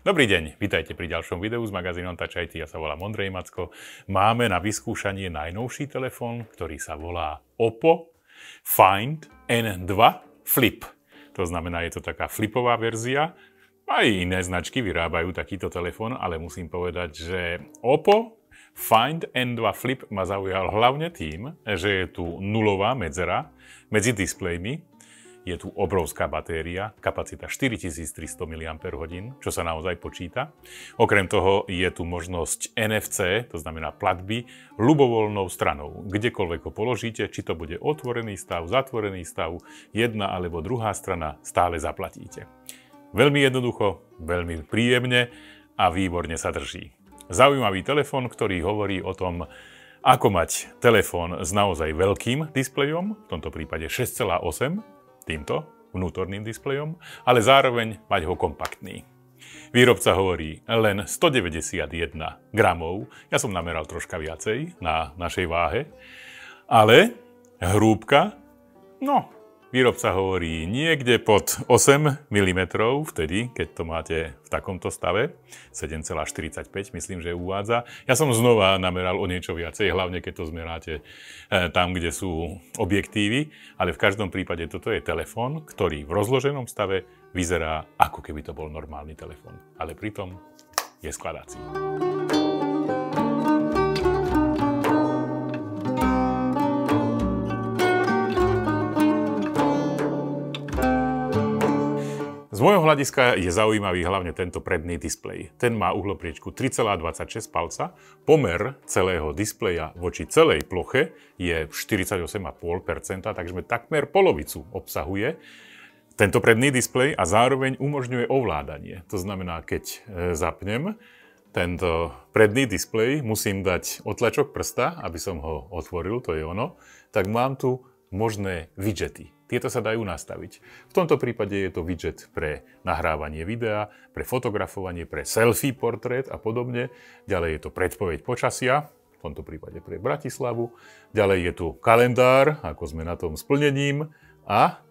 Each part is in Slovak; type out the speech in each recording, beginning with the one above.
Dobrý deň, vítajte pri ďalšom videu s magazínom Touch IT. Ja sa volám Ondrej Macko. Máme na vyskúšanie najnovší telefón, ktorý sa volá Oppo Find N2 Flip. To znamená, je to taká flipová verzia. Aj iné značky vyrábajú takýto telefón, ale musím povedať, že Oppo Find N2 Flip ma zaujal hlavne tým, že je tu nulová medzera medzi displejmi, je tu obrovská batéria, kapacita 4300 mAh, čo sa naozaj počíta. Okrem toho je tu možnosť NFC, to znamená platby, ľubovoľnou stranou. Kdekoľvek ho položíte, či to bude otvorený stav, zatvorený stav, jedna alebo druhá strana, stále zaplatíte. Veľmi jednoducho, veľmi príjemne a výborne sa drží. Zaujímavý telefón, ktorý hovorí o tom, ako mať telefón s naozaj veľkým displejom, v tomto prípade 6,8 týmto vnútorným displejom, ale zároveň mať ho kompaktný. Výrobca hovorí len 191 gramov, ja som nameral troška viacej na našej váhe, ale hrúbka, no Výrobca hovorí niekde pod 8 mm, vtedy, keď to máte v takomto stave, 7,45 myslím, že uvádza. Ja som znova nameral o niečo viacej, hlavne keď to zmeráte eh, tam, kde sú objektívy, ale v každom prípade toto je telefón, ktorý v rozloženom stave vyzerá ako keby to bol normálny telefón, ale pritom je skladací. Z môjho hľadiska je zaujímavý hlavne tento predný displej. Ten má uhlopriečku 3,26 palca, pomer celého displeja voči celej ploche je 48,5%, takže takmer polovicu obsahuje. Tento predný displej a zároveň umožňuje ovládanie. To znamená, keď e, zapnem, tento predný displej, musím dať otlačok prsta, aby som ho otvoril, to je ono, tak mám tu možné widgety. Tieto sa dajú nastaviť. V tomto prípade je to widget pre nahrávanie videa, pre fotografovanie, pre selfie portrét a podobne. Ďalej je to predpoveď počasia, v tomto prípade pre Bratislavu. Ďalej je tu kalendár, ako sme na tom splnením a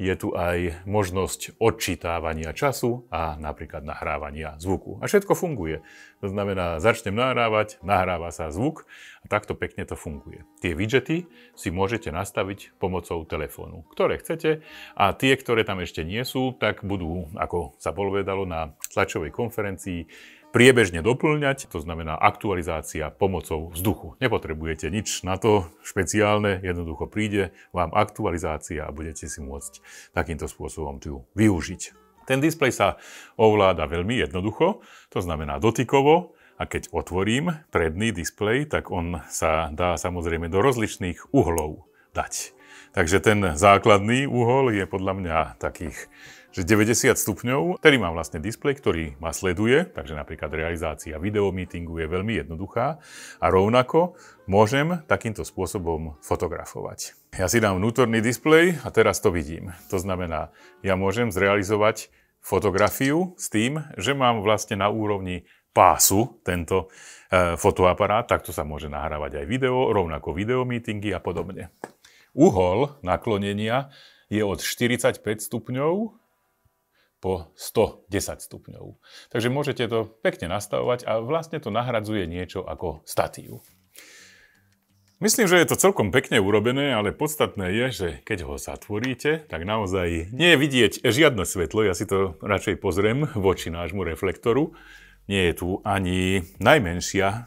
je tu aj možnosť odčítávania času a napríklad nahrávania zvuku. A všetko funguje. To znamená, začnem nahrávať, nahráva sa zvuk a takto pekne to funguje. Tie widgety si môžete nastaviť pomocou telefónu, ktoré chcete a tie, ktoré tam ešte nie sú, tak budú, ako sa povedalo na tlačovej konferencii, priebežne doplňať, to znamená aktualizácia pomocou vzduchu. Nepotrebujete nič na to špeciálne, jednoducho príde vám aktualizácia a budete si môcť takýmto spôsobom ju využiť. Ten displej sa ovláda veľmi jednoducho, to znamená dotykovo, a keď otvorím predný displej, tak on sa dá samozrejme do rozličných uhlov dať. Takže ten základný uhol je podľa mňa takých že 90 stupňov, ktorý má vlastne displej, ktorý ma sleduje, takže napríklad realizácia videomeetingu je veľmi jednoduchá a rovnako môžem takýmto spôsobom fotografovať. Ja si dám vnútorný displej a teraz to vidím. To znamená, ja môžem zrealizovať fotografiu s tým, že mám vlastne na úrovni pásu tento e, fotoaparát, takto sa môže nahrávať aj video, rovnako videomeetingy a podobne. Uhol naklonenia je od 45 stupňov po 110 stupňov. Takže môžete to pekne nastavovať a vlastne to nahradzuje niečo ako statív. Myslím, že je to celkom pekne urobené, ale podstatné je, že keď ho zatvoríte, tak naozaj nie je vidieť žiadne svetlo. Ja si to radšej pozriem voči nášmu reflektoru. Nie je tu ani najmenšia,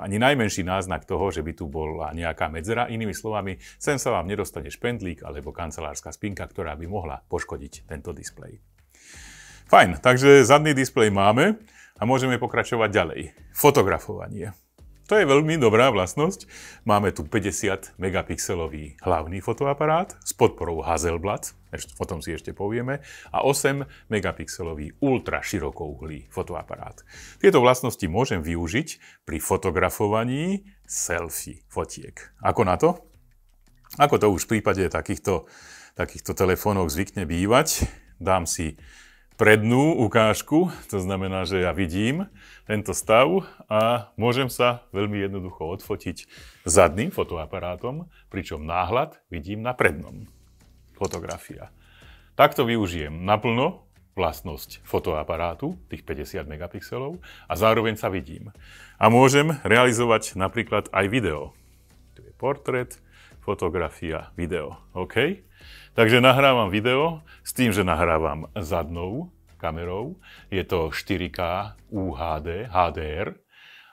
ani najmenší náznak toho, že by tu bola nejaká medzera. Inými slovami, sem sa vám nedostane špendlík alebo kancelárska spinka, ktorá by mohla poškodiť tento displej. Fajn, takže zadný displej máme a môžeme pokračovať ďalej. Fotografovanie. To je veľmi dobrá vlastnosť. Máme tu 50 megapixelový hlavný fotoaparát s podporou Hazelblad, o tom si ešte povieme, a 8 megapixelový ultra fotoaparát. Tieto vlastnosti môžem využiť pri fotografovaní selfie fotiek. Ako na to? Ako to už v prípade takýchto, takýchto telefónov zvykne bývať, dám si prednú ukážku, to znamená, že ja vidím tento stav a môžem sa veľmi jednoducho odfotiť zadným fotoaparátom, pričom náhľad vidím na prednom. Fotografia. Takto využijem naplno vlastnosť fotoaparátu, tých 50 megapixelov, a zároveň sa vidím. A môžem realizovať napríklad aj video. Tu je portrét, fotografia, video. OK? Takže nahrávam video s tým, že nahrávam zadnou kamerou. Je to 4K UHD, HDR.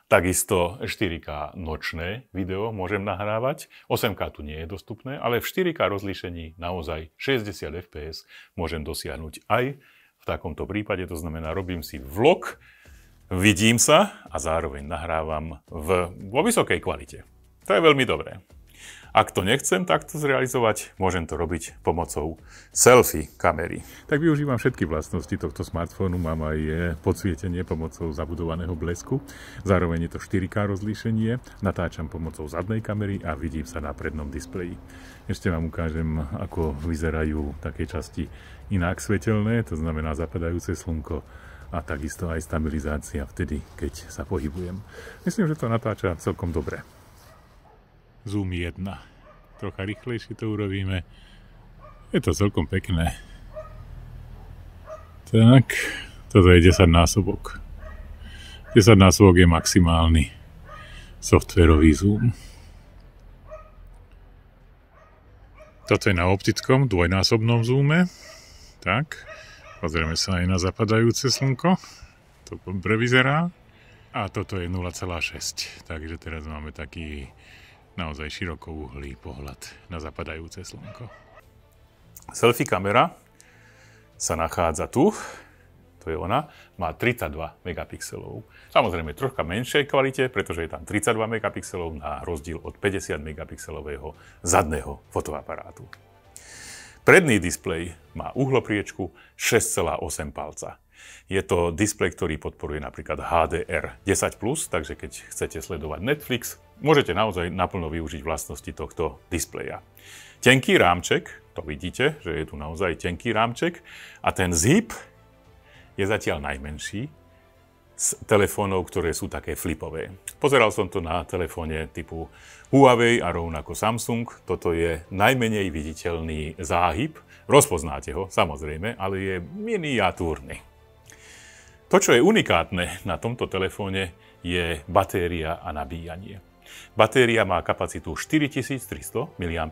Takisto 4K nočné video môžem nahrávať. 8K tu nie je dostupné, ale v 4K rozlíšení naozaj 60 fps môžem dosiahnuť aj v takomto prípade. To znamená, robím si vlog, vidím sa a zároveň nahrávam v, vo vysokej kvalite. To je veľmi dobré. Ak to nechcem takto zrealizovať, môžem to robiť pomocou selfie kamery. Tak využívam všetky vlastnosti tohto smartfónu. Mám aj e, podsvietenie pomocou zabudovaného blesku. Zároveň je to 4K rozlíšenie. Natáčam pomocou zadnej kamery a vidím sa na prednom displeji. Ešte vám ukážem, ako vyzerajú také časti inak svetelné, to znamená zapadajúce slnko a takisto aj stabilizácia vtedy, keď sa pohybujem. Myslím, že to natáča celkom dobre. Zoom 1. Trocha rýchlejšie to urobíme. Je to celkom pekné. Tak, toto je 10 násobok. 10 násobok je maximálny softverový zoom. Toto je na optickom dvojnásobnom zoome. Tak, pozrieme sa aj na zapadajúce slnko. To dobre vyzerá. A toto je 0,6. Takže teraz máme taký naozaj široko uhlý pohľad na zapadajúce slnko. Selfie kamera sa nachádza tu, to je ona, má 32 megapixelov. Samozrejme troška menšej kvalite, pretože je tam 32 megapixelov na rozdiel od 50 megapixelového zadného fotoaparátu. Predný displej má uhlopriečku 6,8 palca. Je to displej, ktorý podporuje napríklad HDR 10+, takže keď chcete sledovať Netflix, môžete naozaj naplno využiť vlastnosti tohto displeja. Tenký rámček, to vidíte, že je tu naozaj tenký rámček a ten zip je zatiaľ najmenší z telefónov, ktoré sú také flipové. Pozeral som to na telefóne typu Huawei a rovnako Samsung. Toto je najmenej viditeľný záhyb. Rozpoznáte ho, samozrejme, ale je miniatúrny. To, čo je unikátne na tomto telefóne, je batéria a nabíjanie. Batéria má kapacitu 4300 mAh.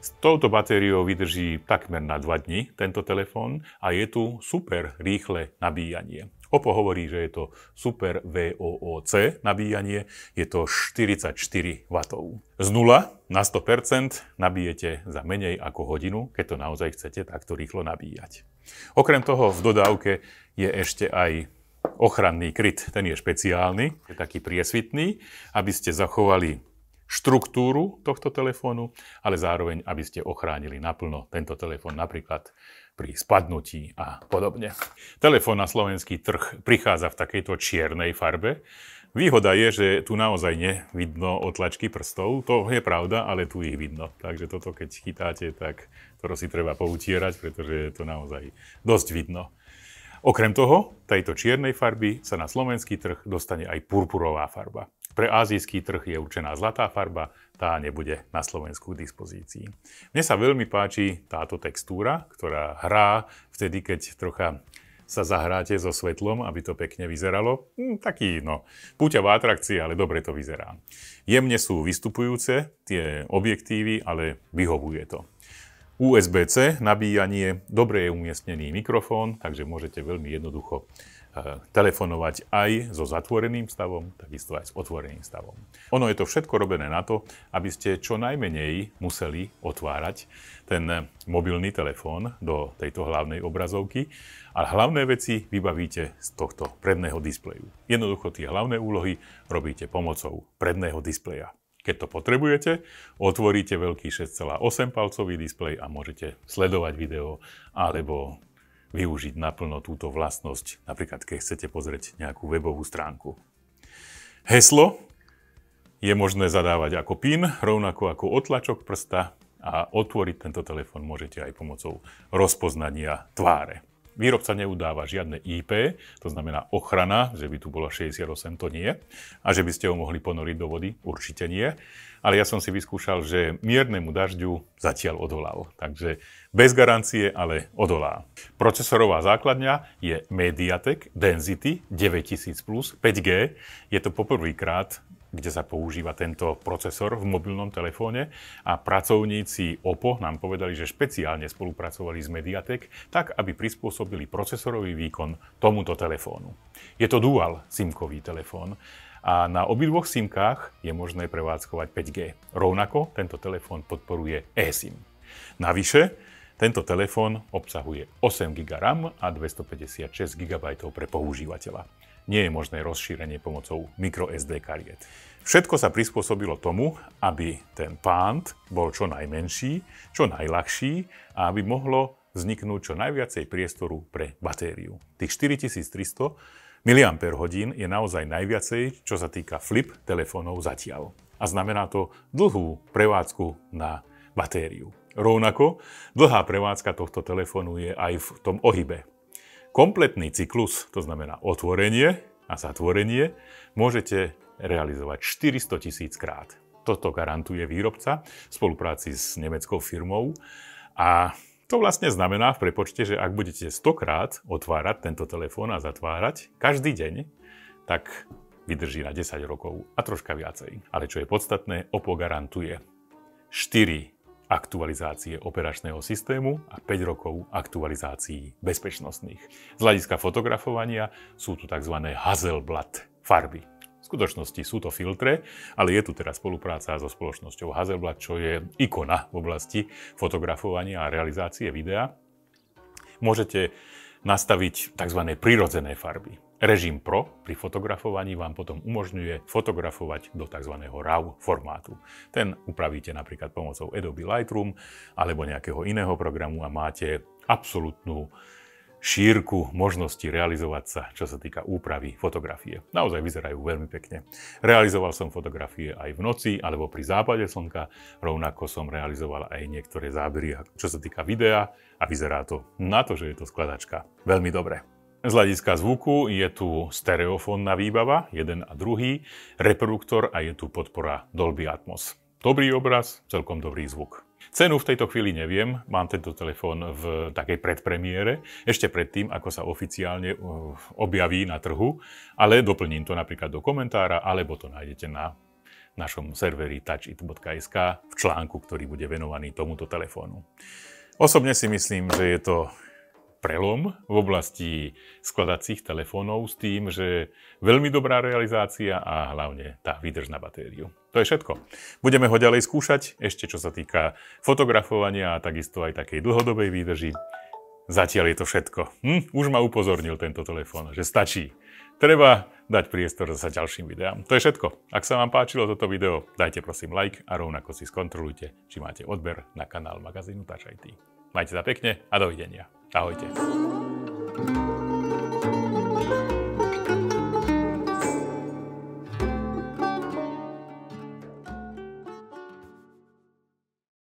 S touto batériou vydrží takmer na 2 dní tento telefón a je tu super rýchle nabíjanie. Oppo hovorí, že je to Super VOOC nabíjanie, je to 44 W. Z 0 na 100% nabijete za menej ako hodinu, keď to naozaj chcete takto rýchlo nabíjať. Okrem toho v dodávke je ešte aj ochranný kryt, ten je špeciálny, je taký priesvitný, aby ste zachovali štruktúru tohto telefónu, ale zároveň, aby ste ochránili naplno tento telefón napríklad pri spadnutí a podobne. Telefón na slovenský trh prichádza v takejto čiernej farbe. Výhoda je, že tu naozaj nevidno otlačky prstov, to je pravda, ale tu ich vidno. Takže toto keď chytáte, tak to si treba poutierať, pretože je to naozaj dosť vidno. Okrem toho, tejto čiernej farby sa na slovenský trh dostane aj purpurová farba. Pre azijský trh je určená zlatá farba, tá nebude na Slovensku k dispozícii. Mne sa veľmi páči táto textúra, ktorá hrá vtedy, keď trocha sa zahráte so svetlom, aby to pekne vyzeralo. Hm, taký, no, púťavá atrakcia, ale dobre to vyzerá. Jemne sú vystupujúce tie objektívy, ale vyhovuje to. USB-C nabíjanie, dobre je umiestnený mikrofón, takže môžete veľmi jednoducho Eh, telefonovať aj so zatvoreným stavom, takisto aj s otvoreným stavom. Ono je to všetko robené na to, aby ste čo najmenej museli otvárať ten mobilný telefón do tejto hlavnej obrazovky a hlavné veci vybavíte z tohto predného displeju. Jednoducho tie hlavné úlohy robíte pomocou predného displeja. Keď to potrebujete, otvoríte veľký 6,8 palcový displej a môžete sledovať video alebo využiť naplno túto vlastnosť, napríklad keď chcete pozrieť nejakú webovú stránku. Heslo je možné zadávať ako PIN, rovnako ako otlačok prsta a otvoriť tento telefón môžete aj pomocou rozpoznania tváre. Výrobca neudáva žiadne IP, to znamená ochrana, že by tu bola 68, to nie. A že by ste ho mohli ponoriť do vody, určite nie. Ale ja som si vyskúšal, že miernemu dažďu zatiaľ odolal. Takže bez garancie, ale odolá. Procesorová základňa je Mediatek Density 9000+, 5G. Je to poprvýkrát kde sa používa tento procesor v mobilnom telefóne a pracovníci OPPO nám povedali, že špeciálne spolupracovali s Mediatek tak, aby prispôsobili procesorový výkon tomuto telefónu. Je to dual simkový telefón a na obidvoch simkách je možné prevádzkovať 5G. Rovnako tento telefón podporuje eSIM. Navyše, tento telefón obsahuje 8 GB RAM a 256 GB pre používateľa nie je možné rozšírenie pomocou microSD kariet. Všetko sa prispôsobilo tomu, aby ten pánt bol čo najmenší, čo najľahší a aby mohlo vzniknúť čo najviacej priestoru pre batériu. Tých 4300 mAh je naozaj najviacej, čo sa týka flip telefónov zatiaľ. A znamená to dlhú prevádzku na batériu. Rovnako dlhá prevádzka tohto telefónu je aj v tom ohybe. Kompletný cyklus, to znamená otvorenie a zatvorenie, môžete realizovať 400 tisíc krát. Toto garantuje výrobca v spolupráci s nemeckou firmou a to vlastne znamená v prepočte, že ak budete 100 krát otvárať tento telefón a zatvárať každý deň, tak vydrží na 10 rokov a troška viacej. Ale čo je podstatné, OPPO garantuje 4 aktualizácie operačného systému a 5 rokov aktualizácií bezpečnostných. Z hľadiska fotografovania sú tu tzv. Hazelblad farby. V skutočnosti sú to filtre, ale je tu teraz spolupráca so spoločnosťou Hazelblad, čo je ikona v oblasti fotografovania a realizácie videa. Môžete nastaviť tzv. prírodzené farby. Režim Pro pri fotografovaní vám potom umožňuje fotografovať do tzv. RAW formátu. Ten upravíte napríklad pomocou Adobe Lightroom alebo nejakého iného programu a máte absolútnu šírku možnosti realizovať sa, čo sa týka úpravy fotografie. Naozaj vyzerajú veľmi pekne. Realizoval som fotografie aj v noci alebo pri západe slnka, rovnako som realizoval aj niektoré zábery, čo sa týka videa a vyzerá to na to, že je to skladačka veľmi dobre. Z hľadiska zvuku je tu stereofónna výbava, jeden a druhý, reproduktor a je tu podpora Dolby Atmos. Dobrý obraz, celkom dobrý zvuk. Cenu v tejto chvíli neviem, mám tento telefón v takej predpremiére, ešte predtým, ako sa oficiálne e, objaví na trhu, ale doplním to napríklad do komentára, alebo to nájdete na našom serveri touchit.sk v článku, ktorý bude venovaný tomuto telefónu. Osobne si myslím, že je to prelom v oblasti skladacích telefónov s tým, že veľmi dobrá realizácia a hlavne tá výdrž na batériu. To je všetko. Budeme ho ďalej skúšať, ešte čo sa týka fotografovania a takisto aj takej dlhodobej výdrži. Zatiaľ je to všetko. Hm? Už ma upozornil tento telefón, že stačí. Treba dať priestor zase ďalším videám. To je všetko. Ak sa vám páčilo toto video, dajte prosím like a rovnako si skontrolujte, či máte odber na kanál magazínu Touch IT. Majte sa pekne a dovidenia. Ahojte.